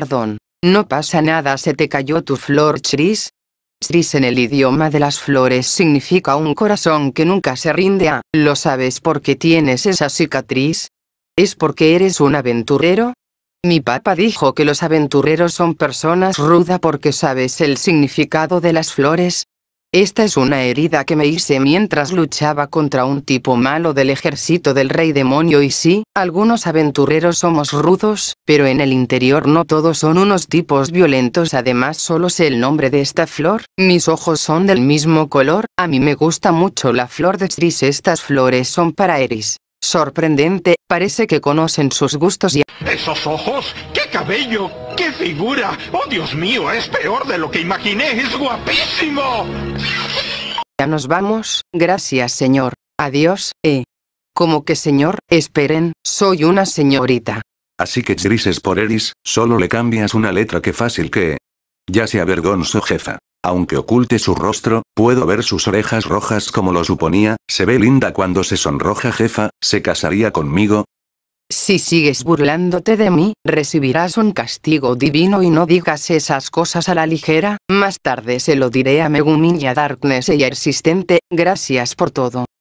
Perdón, no pasa nada, se te cayó tu flor chris. Chris en el idioma de las flores significa un corazón que nunca se rinde a, ¿lo sabes porque tienes esa cicatriz? ¿Es porque eres un aventurero? Mi papá dijo que los aventureros son personas ruda porque sabes el significado de las flores. Esta es una herida que me hice mientras luchaba contra un tipo malo del ejército del rey demonio y sí, algunos aventureros somos rudos, pero en el interior no todos son unos tipos violentos además solo sé el nombre de esta flor, mis ojos son del mismo color, a mí me gusta mucho la flor de Tris. estas flores son para Eris. Sorprendente, parece que conocen sus gustos y... ¡Esos ojos! ¡Qué cabello! ¡Qué figura! ¡Oh, Dios mío! ¡Es peor de lo que imaginé! ¡Es guapísimo! Ya nos vamos, gracias señor. Adiós, eh. Como que señor, esperen, soy una señorita. Así que grises por Eris, solo le cambias una letra que fácil que... Ya se avergonzó jefa. Aunque oculte su rostro, puedo ver sus orejas rojas como lo suponía, se ve linda cuando se sonroja jefa, ¿se casaría conmigo? Si sigues burlándote de mí, recibirás un castigo divino y no digas esas cosas a la ligera, más tarde se lo diré a Megumin y a Darkness y a Existente, gracias por todo.